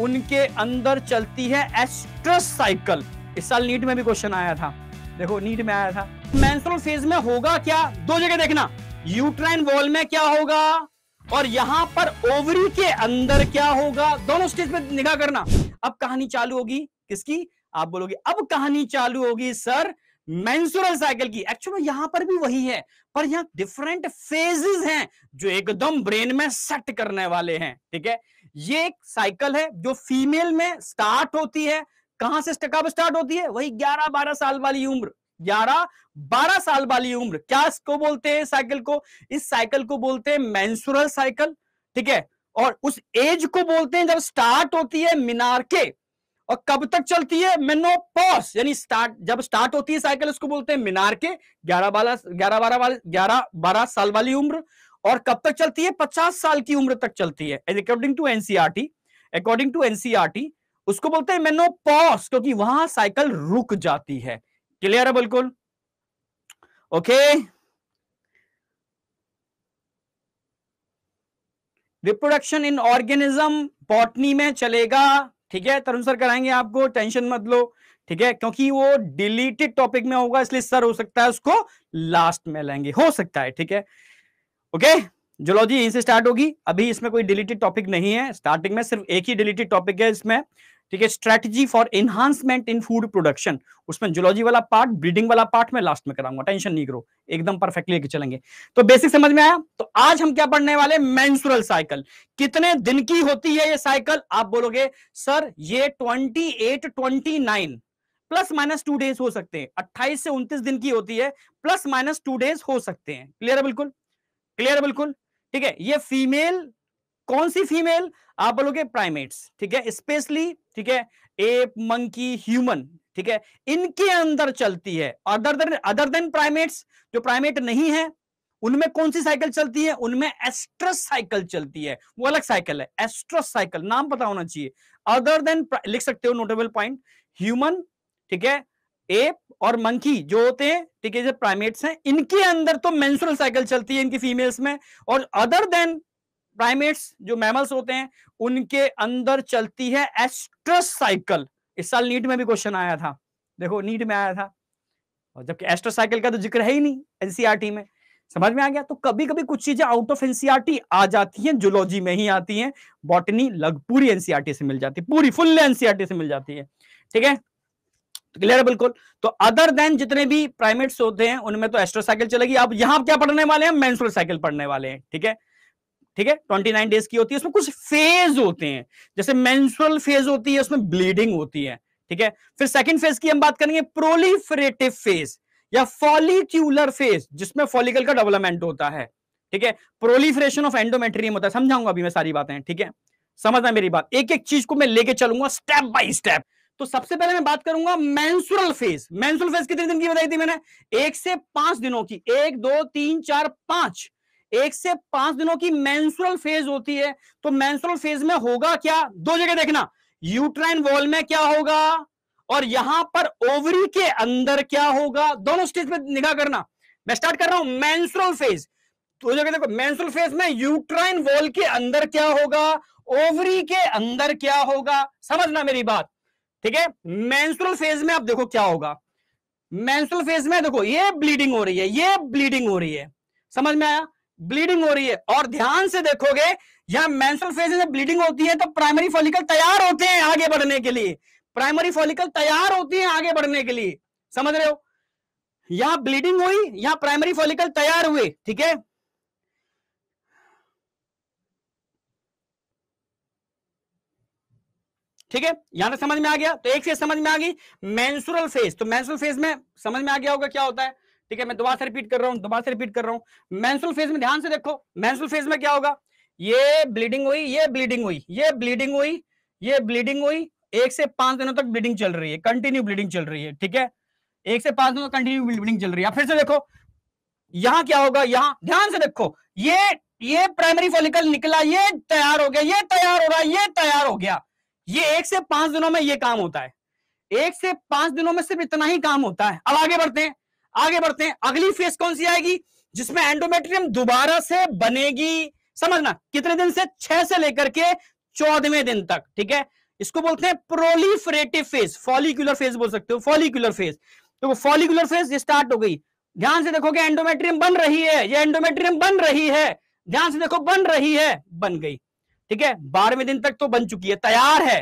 उनके अंदर चलती है एस्ट्रस साइकिल इस साल नीट में भी क्वेश्चन आया था देखो नीट में आया था मेंस्ट्रुअल फेज में होगा क्या दो जगह देखना यूट्राइन वॉल में क्या होगा और यहां पर ओवरी के अंदर क्या होगा दोनों स्टेज में निगाह करना अब कहानी चालू होगी किसकी आप बोलोगे अब कहानी चालू होगी सर मेंसुरल साइकिल की एक्चुअल यहां पर भी वही है पर यहां डिफरेंट फेजेस हैं जो एकदम ब्रेन में सेट करने वाले हैं ठीक है ये एक साइकिल है जो फीमेल में स्टार्ट होती है कहां से कब स्टार्ट होती है वही 11-12 साल वाली उम्र 11-12 साल वाली उम्र क्या इसको बोलते हैं साइकिल को इस साइकिल को बोलते हैं मैंसुरल साइकिल ठीक है और उस एज को बोलते हैं जब स्टार्ट होती है के और कब तक चलती है मेनोपॉस यानी स्टार्ट जब स्टार्ट होती है साइकिल उसको बोलते हैं मीनार के ग्यारह बारह ग्यारह बारह वाले ग्यारह बारह साल वाली उम्र और कब तक चलती है पचास साल की उम्र तक चलती है according to NCERT according to NCERT उसको बोलते हैं मेनो पॉस क्योंकि वहां साइकिल रुक जाती है क्लियर है बिल्कुल okay reproduction in organism botany में चलेगा ठीक है तरुण सर कराएंगे आपको टेंशन मत लो ठीक है क्योंकि वो डिलीटेड टॉपिक में होगा इसलिए सर हो सकता है उसको लास्ट में लेंगे हो सकता है ठीक है ओके जोलॉजी यहीं से स्टार्ट होगी अभी इसमें कोई डिलीटेड टॉपिक नहीं है स्टार्टिंग में सिर्फ एक ही डिलीटेड टॉपिक है इसमें ठीक है strategy for enhancement in food production उसमें जोलॉजी वाला पार्ट ब्रीडिंग वाला पार्ट मैं लास्ट में कराऊंगा टेंशन नहीं करो एकदम परफेक्टली लेके चलेंगे तो बेसिक समझ में आया तो आज हम क्या पढ़ने वाले मेंसुरल साइकिल कितने दिन की होती है ये साइकिल आप बोलोगे सर ये twenty eight twenty nine plus minus two days हो सकते हैं 28 से उन्तीस दिन की होती है प्लस माइनस टू डेज हो सकते हैं क्लियर है बिल्कुल क्लियर है बिल्कुल ठीक है ये फीमेल कौन सी फीमेल आप बोलोगे प्राइमेट्स ठीक है स्पेशली ठीक है एप मंकी ह्यूमन ठीक है इनके अंदर चलती है other than other than primates जो प्राइमेट नहीं है उनमें कौन सी साइकिल चलती है उनमें एस्ट्रस साइकिल चलती है वो अलग साइकिल है एस्ट्रस साइकिल नाम पता होना चाहिए अदर देन लिख सकते हो नोटेबल पॉइंट ह्यूमन ठीक है एप और मंकी जो होते हैं ठीक है जो प्राइमेट्स हैं इनके अंदर तो मेंसुरल साइकिल चलती है इनकी फीमेल्स में और अदर देन प्राइमेट्स जो मैमल्स होते हैं उनके अंदर चलती है एस्ट्रस साइकिल इस साल नीट में भी क्वेश्चन आया था देखो नीट में आया था और जबकि एस्ट्रस साइकिल का तो जिक्र है ही नहीं एनसीआरटी e में समझ में आ गया तो कभी कभी कुछ चीजें आउट ऑफ एनसीआरटी आ जाती हैं जुलॉजी में ही आती हैं बॉटनी लग पूरी एनसीआरटी e से मिल जाती है पूरी फुल एनसीआरटी e से मिल जाती है ठीक है क्लियर है बिल्कुल तो अदर देन जितने भी प्राइमेट्स होते हैं उनमें तो एस्ट्रोसाइकिल चलेगी अब यहां क्या पढ़ने वाले हैं मेंस्ट्रुअल साइकिल पढ़ने वाले हैं ठीक है ठीक है ट्वेंटी नाइन डेज की होती है उसमें कुछ फेज होते हैं जैसे मेंस्ट्रुअल फेज होती है उसमें ब्लीडिंग होती है ठीक है फिर सेकंड फेज की हम बात करेंगे प्रोलिफरेटिव फेज या फॉलिक्यूलर फेज जिसमें फॉलिकल का डेवलपमेंट होता है ठीक है प्रोलिफरेशन ऑफ एंडोमेट्रियम होता है समझाऊंगा अभी मैं सारी बातें ठीक है समझना मेरी बात एक एक चीज को मैं लेके चलूंगा स्टेप बाय स्टेप तो सबसे पहले मैं बात करूंगा मैंसुरल फेज मैंसुरल फेज कितने दिन की बताई थी मैंने एक से पांच दिनों की एक दो तीन चार पांच एक से पांच दिनों की मैंसुरल फेज होती है तो मैंसुरल फेज में होगा क्या दो जगह देखना यूट्राइन वॉल में क्या होगा और यहां पर ओवरी के अंदर क्या होगा दोनों स्टेज पर निगाह करना मैं स्टार्ट कर रहा हूं मैंसुरल फेज तो जगह देखो मेंसुरल फेज में यूट्राइन वॉल के अंदर क्या होगा ओवरी के अंदर क्या होगा समझना मेरी बात ठीक है मेंस्ट्रुअल फेज में आप देखो क्या होगा मेंस्ट्रुअल फेज में देखो ये ब्लीडिंग हो रही है ये ब्लीडिंग हो रही है समझ में आया ब्लीडिंग हो रही है और ध्यान से देखोगे यहां मेंस्ट्रुअल फेज में ब्लीडिंग होती है तो प्राइमरी फॉलिकल तैयार होते हैं आगे बढ़ने के लिए प्राइमरी फॉलिकल तैयार होती है आगे बढ़ने के लिए समझ रहे हो यहां ब्लीडिंग हुई यहां प्राइमरी फॉलिकल तैयार हुए ठीक है ठीक है यहां तक समझ में आ गया तो एक चीज समझ में आ गई मैंसुरल फेज तो मैंसुरल फेज में समझ में आ गया होगा क्या होता है ठीक है मैं दोबारा से रिपीट कर रहा हूं दोबारा से रिपीट कर रहा हूं मैंसुरल फेज में ध्यान से देखो मैंसुरल फेज में क्या होगा ये ब्लीडिंग हुई ये ब्लीडिंग हुई ये ब्लीडिंग हुई ये ब्लीडिंग हुई एक से पांच दिनों तक ब्लीडिंग चल रही है कंटिन्यू ब्लीडिंग चल रही है ठीक है एक से पांच दिनों तक कंटिन्यू ब्लीडिंग चल रही है फिर से देखो यहां क्या होगा यहां ध्यान से देखो ये ये प्राइमरी फॉलिकल निकला ये तैयार हो गया ये तैयार हो रहा है ये तैयार हो गया ये एक से पांच दिनों में ये काम होता है एक से पांच दिनों में सिर्फ इतना ही काम होता है अब आगे बढ़ते हैं आगे बढ़ते हैं अगली फेज कौन सी आएगी जिसमें एंडोमेट्रियम दोबारा से बनेगी समझना कितने दिन से छह से लेकर के चौदहवें दिन तक ठीक है इसको बोलते हैं प्रोलिफरेटिव फेज फॉलिकुलर फेज बोल सकते हो फॉलिकुलर फेज तो फॉलिकुलर फेज स्टार्ट हो गई ध्यान से देखो कि एंडोमेट्रियम बन रही है ये एंडोमेट्रियम बन रही है ध्यान से देखो बन रही है बन गई ठीक है बारहवें दिन तक तो बन चुकी है तैयार है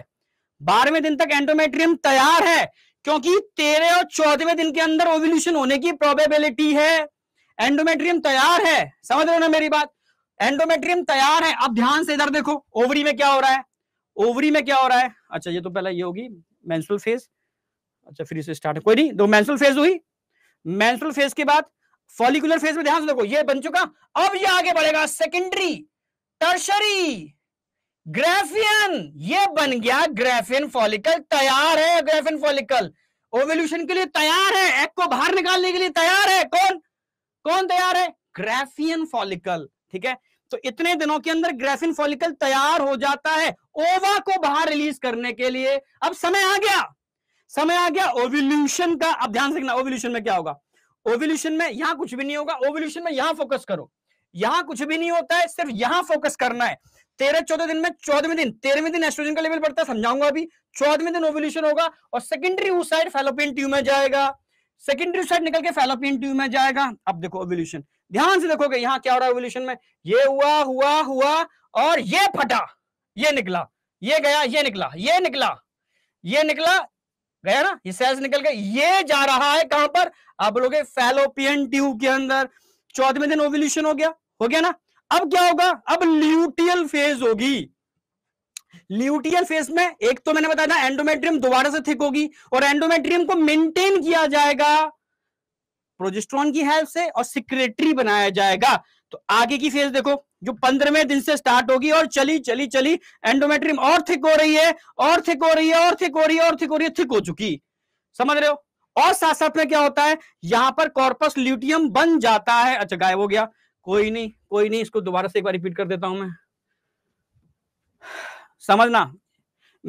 बारहवें दिन तक एंडोमेट्रियम तैयार है क्योंकि तेरह और चौदहवें दिन के अंदर ओव्यूल्यूशन होने की प्रोबेबिलिटी है एंडोमेट्रियम तैयार है समझ रहे हो ना मेरी बात एंडोमेट्रियम तैयार है अब ध्यान से इधर देखो ओवरी में क्या हो रहा है ओवरी में क्या हो रहा है अच्छा ये तो पहला ये होगी मैंसुल फेज अच्छा फिर इसे स्टार्ट कोई नहीं दो मैंसुल फेज हुई मैंसुल फेज के बाद फॉलिकुलर फेज में ध्यान से देखो ये बन चुका अब ये आगे बढ़ेगा सेकेंडरी टर्शरी ग्रेफियन ये बन गया ग्रेफियन फॉलिकल तैयार है ग्रेफियन फॉलिकल ओवोल्यूशन के लिए तैयार है एक को बाहर निकालने के लिए तैयार है कौन कौन तैयार है ग्रेफियन फॉलिकल ठीक है तो इतने दिनों के अंदर ग्रेफिन फॉलिकल तैयार हो जाता है ओवा को बाहर रिलीज करने के लिए अब समय आ गया समय आ गया ओवोल्यूशन का अब ध्यान से रखना ओवोल्यूशन में क्या होगा ओवोल्यूशन में यहां कुछ भी नहीं होगा ओवोल्यूशन में यहां फोकस करो यहां कुछ भी नहीं होता है सिर्फ यहां फोकस करना है तेरह चौदह दिन में चौदहवें दिन तेरहवें दिन एस्ट्रोजन का लेवल बढ़ता है समझाऊंगा अभी चौदहवें दिन ओवल्यूशन होगा और सेकेंडरी उस साइड फेलोपियन ट्यूब में जाएगा सेकेंडरी साइड निकल के फेलोपियन ट्यूब में जाएगा अब देखो ओवल्यूशन ध्यान से देखोगे यहाँ क्या हो रहा है ओवल्यूशन में ये हुआ हुआ हुआ और ये फटा ये निकला ये गया ये निकला ये निकला ये निकला गया ना ये सेल्स निकल गए ये जा रहा है कहां पर आप लोगे फेलोपियन ट्यूब के अंदर चौदहवें दिन ओवल्यूशन हो गया हो गया ना अब क्या होगा अब ल्यूटियल फेज होगी ल्यूटियल फेज में एक तो मैंने बताया था एंडोमेट्रियम दोबारा से थिक होगी और एंडोमेट्रियम को मेंटेन किया जाएगा प्रोजेस्ट्रॉन की हेल्प से और सिक्रेटरी बनाया जाएगा तो आगे की फेज देखो जो पंद्रहवें दिन से स्टार्ट होगी और चली चली चली एंडोमेट्रियम और थिक हो रही है और थिक हो रही है और थिक हो रही है और थिक हो रही है थिक हो चुकी समझ रहे हो और साथ साथ में क्या होता है यहां पर कॉर्पस ल्यूटियम बन जाता है अच्छा गायब हो गया कोई नहीं कोई नहीं इसको दोबारा से एक बार रिपीट कर देता हूं मैं समझना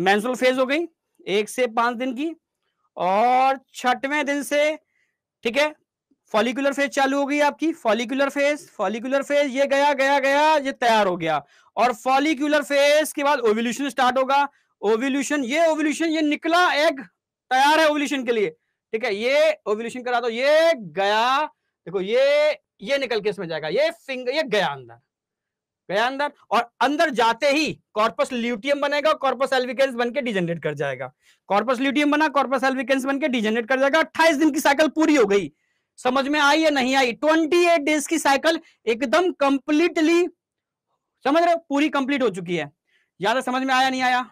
मेंस्ट्रुअल फेज हो गई एक से पांच दिन की और छठवें दिन से ठीक है फॉलिकुलर फेज चालू हो गई आपकी फॉलिकुलर फेज फॉलिकुलर फेज ये गया गया गया ये तैयार हो गया और फॉलिकुलर फेज के बाद ओवल्यूशन स्टार्ट होगा ओवल्यूशन ये ओवल्यूशन ये निकला एग तैयार है ओवल्यूशन के लिए ठीक है ये ओवल्यूशन करा दो ये गया देखो ये ये निकल के इसमें जाएगा ये फिंगर ये गया अंदर गया अंदर और अंदर जाते ही कॉर्पस ल्यूटियम बनेगा कॉर्पस एल्विकेंस बन के डिजेनरेट कर जाएगा कॉर्पस ल्यूटियम बना कॉर्पस एल्विकेंस बन के डिजेनरेट कर जाएगा अट्ठाईस दिन की साइकिल पूरी हो गई समझ में आई या नहीं आई ट्वेंटी एट डेज की साइकिल एकदम कंप्लीटली समझ रहे हो पूरी कंप्लीट हो चुकी है ज्यादा समझ में आया नहीं आया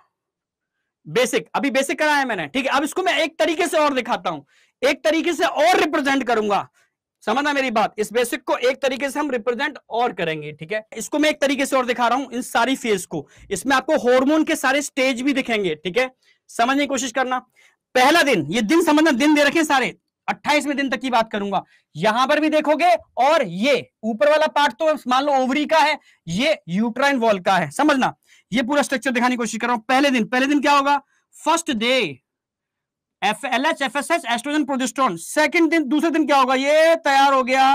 बेसिक अभी बेसिक कराया मैंने ठीक है अब इसको मैं एक तरीके से और दिखाता हूं एक तरीके से और रिप्रेजेंट करूंगा समझना मेरी बात इस बेसिक को एक तरीके से हम रिप्रेजेंट और करेंगे ठीक है इसको मैं एक तरीके से और दिखा रहा हूं इन सारी फेज को इसमें आपको हार्मोन के सारे स्टेज भी दिखेंगे ठीक है समझने की कोशिश करना पहला दिन ये दिन समझना दिन दे रखे सारे अट्ठाईसवें दिन तक की बात करूंगा यहां पर भी देखोगे और ये ऊपर वाला पार्ट तो मान लो ओवरी का है ये यूट्राइन वॉल का है समझना ये पूरा स्ट्रक्चर दिखाने की कोशिश कर रहा हूं पहले दिन पहले दिन क्या होगा first day F L H F S S estrogen progesterone second दिन दूसरे दिन क्या होगा ये तैयार हो गया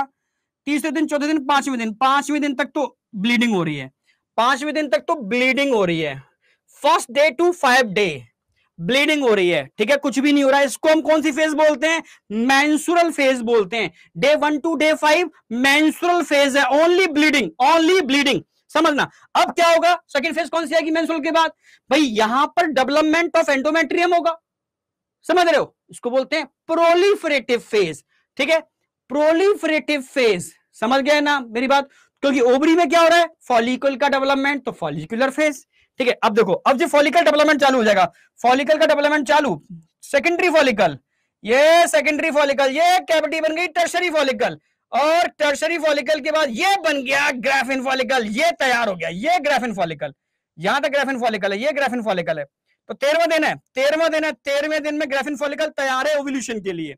तीसरे दिन चौथे दिन पांचवें दिन पांचवें दिन तक तो ब्लीडिंग हो रही है पांचवें दिन तक तो ब्लीडिंग हो रही है first day two five day bleeding हो रही है ठीक है कुछ भी नहीं हो रहा है इसको हम कौन सी फेज बोलते हैं मैंसुरल फेज बोलते हैं day one two day five menstrual phase है ओनली ब्लीडिंग ओनली ब्लीडिंग समझना अब क्या होगा सेकेंड फेज कौन सी आएगी मैंसुरल के बाद भाई यहां पर डेवलपमेंट ऑफ एंडोमेट्रियम होगा समझ रहे हो इसको बोलते हैं प्रोलिफरेटिव फेज ठीक है प्रोलिफरेटिव फेज समझ गए ना मेरी बात क्योंकि ओबरी में क्या हो रहा है फॉलिकुल का डेवलपमेंट तो फॉलिकुलर फेज ठीक है अब देखो अब जो फॉलिकल डेवलपमेंट चालू हो जाएगा फॉलिकल का डेवलपमेंट चालू सेकेंडरी फॉलिकल ये सेकेंडरी फॉलिकल ये कैविटी बन गई टर्शरी फॉलिकल और टर्शरी फॉलिकल के बाद ये बन गया ग्राफिन फॉलिकल ये तैयार हो गया ये ग्राफिन फॉलिकल यहां तक ग्राफिन फॉलिकल है ये ग्राफिन फॉलिकल है तो तेरहवा दिन है तेरहवा दिन है तेरहवें दिन में ग्राफिन फॉलिकल तैयार है ओवल्यूशन के लिए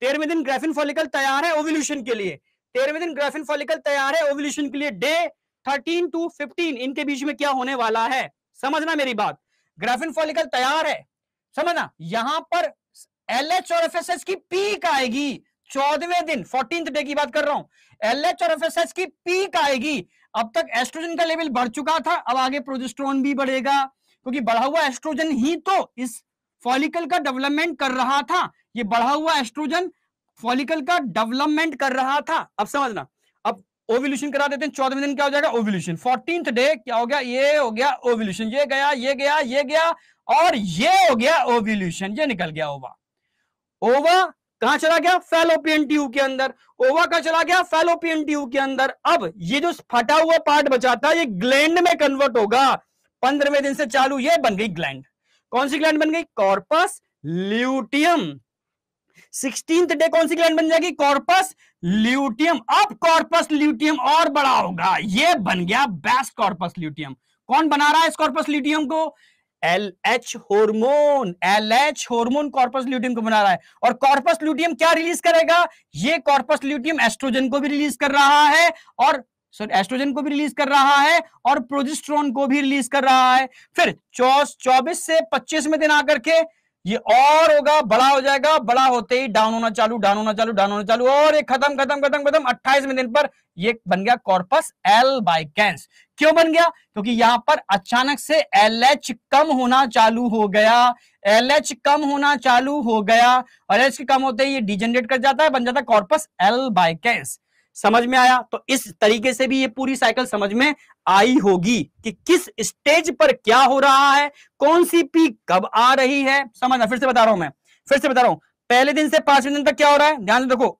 तेरहवें दिन ग्राफिन फॉलिकल तैयार है ओवल्यूशन के लिए तेरहवें दिन ग्राफिन फॉलिकल तैयार है ओवल्यूशन के लिए डे थर्टीन टू फिफ्टीन इनके बीच में क्या होने वाला है समझना मेरी बात ग्राफिन फॉलिकल तैयार है समझना यहां पर एल एच और एफएसएच की पीक आएगी चौदवे दिन फोर्टीन डे की बात कर रहा हूं एल एच और एस की पीक आएगी अब तक एस्ट्रोजन का लेवल बढ़ चुका था अब आगे प्रोजेस्ट्रॉन भी बढ़ेगा क्योंकि बढ़ा हुआ एस्ट्रोजन ही तो इस फॉलिकल का डेवलपमेंट कर रहा था ये बढ़ा हुआ एस्ट्रोजन फॉलिकल का डेवलपमेंट कर रहा था अब समझना ओवल्यूशन करा देते हैं चौदहवें दिन क्या हो जाएगा ओवल्यूशन फोर्टींथ डे क्या हो गया ये हो गया ओवल्यूशन ये गया ये गया ये गया और ये हो गया ओवल्यूशन ये निकल गया ओवा ओवा कहा चला गया फेलोपियन ट्यूब के अंदर ओवा कहा चला गया फेलोपियन ट्यूब के अंदर अब ये जो फटा हुआ पार्ट बचा था ये ग्लैंड में कन्वर्ट होगा पंद्रहवें दिन से चालू ये बन गई ग्लैंड कौन सी ग्लैंड बन गई कॉर्पस ल्यूटियम सिक्सटींथ डे कौन सी ग्लैंड बन जाएगी कॉर्पस ल्यूटियम अब कॉर्पस ल्यूटियम और बड़ा होगा ये बन गया बेस्ट कॉर्पस ल्यूटियम कौन बना रहा है इस कॉर्पस ल्यूटियम को L H hormone L H hormone corpus luteum को बना रहा है और कॉर्पस ल्यूटियम क्या रिलीज करेगा ये कॉर्पस ल्यूटियम एस्ट्रोजन को भी रिलीज कर रहा है और सॉरी एस्ट्रोजन को भी रिलीज कर रहा है और प्रोजिस्ट्रॉन को भी रिलीज कर रहा है फिर चौबीस से पच्चीस में दिन आकर के ये और होगा बड़ा हो जाएगा बड़ा होते ही डाउन होना चालू डाउन होना चालू डाउन होना चालू और ये खत्म खत्म खत्म खत्म अट्ठाईसवें दिन पर ये बन गया कॉर्पस एल बाय कैंस क्यों बन गया क्योंकि यहां पर अचानक से एल एच कम होना चालू हो गया एल एच कम होना चालू हो गया और एच कम होते ही ये डिजेनरेट कर जाता है बन जाता है कॉर्पस एल बाय कैंस समझ में आया तो इस तरीके से भी ये पूरी साइकिल समझ में आई होगी कि किस स्टेज पर क्या हो रहा है कौन सी पीक कब आ रही है समझना फिर से बता रहा हूं मैं फिर से बता रहा हूं पहले दिन से पांचवें दिन तक क्या हो रहा है ध्यान से देखो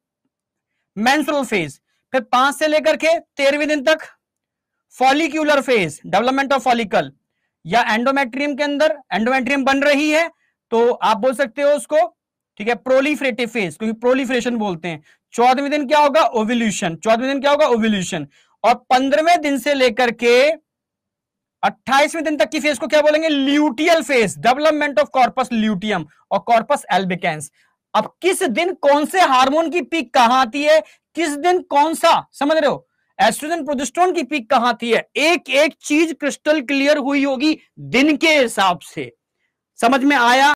मेंस्ट्रुअल फेज फिर पांच से लेकर के तेरहवें दिन तक follicular phase development of follicle या एंडोमेट्रियम के अंदर एंडोमेट्रियम बन रही है तो आप बोल सकते हो उसको ठीक है प्रोलीफ्रेटिव फेज क्योंकि प्रोलीफ्रेशन बोलते हैं चौदहवें दिन क्या होगा ओवल्यूशन चौदहवें दिन क्या होगा ओवल्यूशन और पंद्रहवें दिन से लेकर के अट्ठाईसवें दिन तक की फेज को क्या बोलेंगे luteal phase development of corpus luteum और कॉर्पस एल्बिकेंस अब किस दिन कौन से हार्मोन की पीक कहां आती है किस दिन कौन सा समझ रहे हो एस्ट्रोजन प्रोजेस्ट्रॉन की पीक कहां आती है एक एक चीज क्रिस्टल क्लियर हुई होगी दिन के हिसाब से समझ में आया